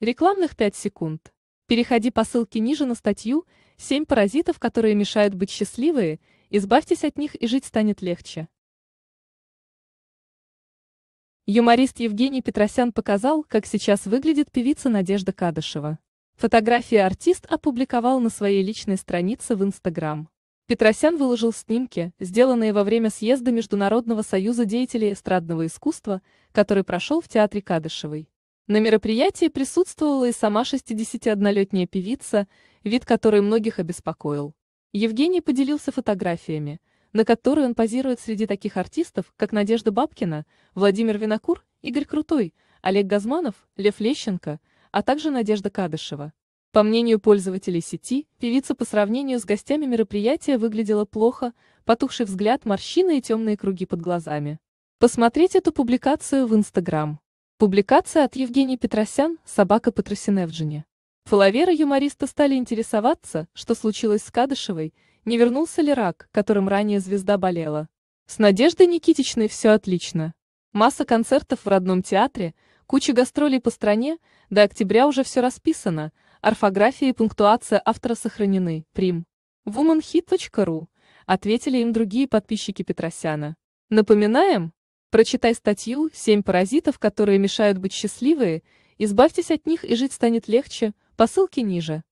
Рекламных 5 секунд. Переходи по ссылке ниже на статью «7 паразитов, которые мешают быть счастливые», избавьтесь от них и жить станет легче. Юморист Евгений Петросян показал, как сейчас выглядит певица Надежда Кадышева. Фотографии артист опубликовал на своей личной странице в Инстаграм. Петросян выложил снимки, сделанные во время съезда Международного союза деятелей эстрадного искусства, который прошел в Театре Кадышевой. На мероприятии присутствовала и сама 61-летняя певица, вид которой многих обеспокоил. Евгений поделился фотографиями, на которые он позирует среди таких артистов, как Надежда Бабкина, Владимир Винокур, Игорь Крутой, Олег Газманов, Лев Лещенко, а также Надежда Кадышева. По мнению пользователей сети, певица по сравнению с гостями мероприятия выглядела плохо, потухший взгляд, морщины и темные круги под глазами. Посмотреть эту публикацию в Инстаграм. Публикация от Евгений Петросян «Собака Петросиневджине». Фоловеры юмориста стали интересоваться, что случилось с Кадышевой, не вернулся ли рак, которым ранее звезда болела. С Надеждой Никитичной все отлично. Масса концертов в родном театре, куча гастролей по стране, до октября уже все расписано, орфография и пунктуация автора сохранены, прим. womanhit.ru, ответили им другие подписчики Петросяна. Напоминаем, Прочитай статью «Семь паразитов, которые мешают быть счастливые», избавьтесь от них и жить станет легче, по ссылке ниже.